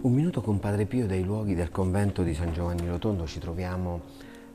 Un minuto con Padre Pio dai luoghi del convento di San Giovanni Rotondo ci troviamo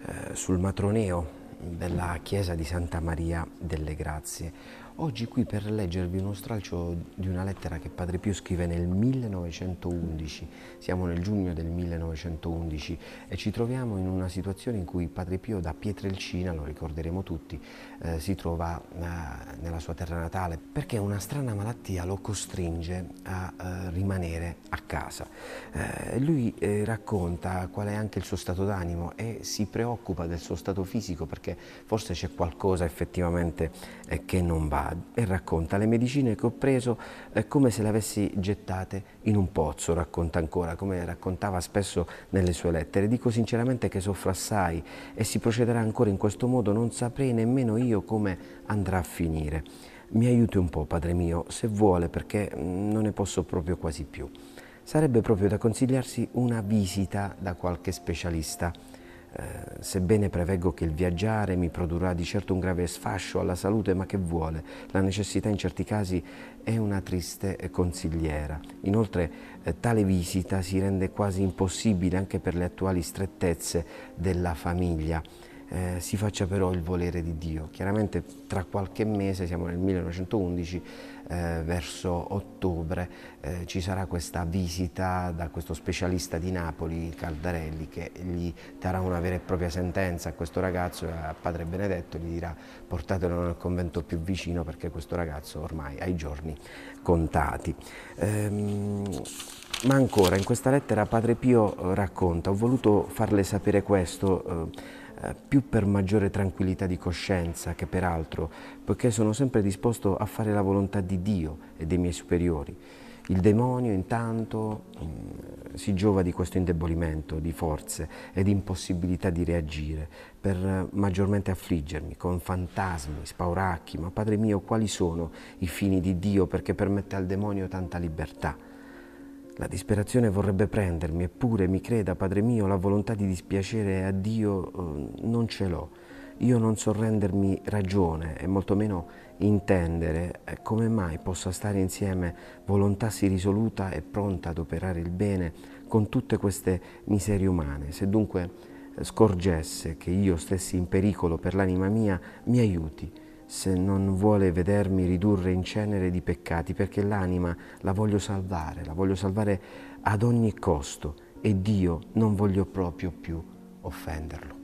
eh, sul matroneo della chiesa di Santa Maria delle Grazie. Oggi qui per leggervi uno stralcio di una lettera che Padre Pio scrive nel 1911, siamo nel giugno del 1911 e ci troviamo in una situazione in cui Padre Pio da Pietrelcina, lo ricorderemo tutti, eh, si trova eh, nella sua terra natale perché una strana malattia lo costringe a eh, rimanere a casa. Eh, lui eh, racconta qual è anche il suo stato d'animo e si preoccupa del suo stato fisico perché perché forse c'è qualcosa effettivamente eh, che non va. E racconta le medicine che ho preso eh, come se le avessi gettate in un pozzo, racconta ancora, come raccontava spesso nelle sue lettere. Dico sinceramente che soffro assai e si procederà ancora in questo modo, non saprei nemmeno io come andrà a finire. Mi aiuti un po', padre mio, se vuole, perché mm, non ne posso proprio quasi più sarebbe proprio da consigliarsi una visita da qualche specialista. Eh, sebbene preveggo che il viaggiare mi produrrà di certo un grave sfascio alla salute, ma che vuole, la necessità in certi casi è una triste eh, consigliera. Inoltre eh, tale visita si rende quasi impossibile anche per le attuali strettezze della famiglia eh, si faccia però il volere di Dio. Chiaramente tra qualche mese, siamo nel 1911, eh, verso ottobre, eh, ci sarà questa visita da questo specialista di Napoli, Caldarelli, che gli darà una vera e propria sentenza a questo ragazzo e a padre Benedetto gli dirà portatelo nel convento più vicino perché questo ragazzo ormai ha i giorni contati. Ehm, ma ancora, in questa lettera Padre Pio eh, racconta, ho voluto farle sapere questo, eh, eh, più per maggiore tranquillità di coscienza che per altro, poiché sono sempre disposto a fare la volontà di Dio e dei miei superiori. Il demonio intanto mm, si giova di questo indebolimento di forze ed impossibilità di reagire per eh, maggiormente affliggermi con fantasmi, spauracchi, ma Padre mio quali sono i fini di Dio perché permette al demonio tanta libertà? La disperazione vorrebbe prendermi, eppure mi creda, Padre mio, la volontà di dispiacere a Dio eh, non ce l'ho. Io non so rendermi ragione e molto meno intendere eh, come mai possa stare insieme volontà sì risoluta e pronta ad operare il bene con tutte queste miserie umane. Se dunque eh, scorgesse che io stessi in pericolo per l'anima mia, mi aiuti se non vuole vedermi ridurre in cenere di peccati, perché l'anima la voglio salvare, la voglio salvare ad ogni costo e Dio non voglio proprio più offenderlo.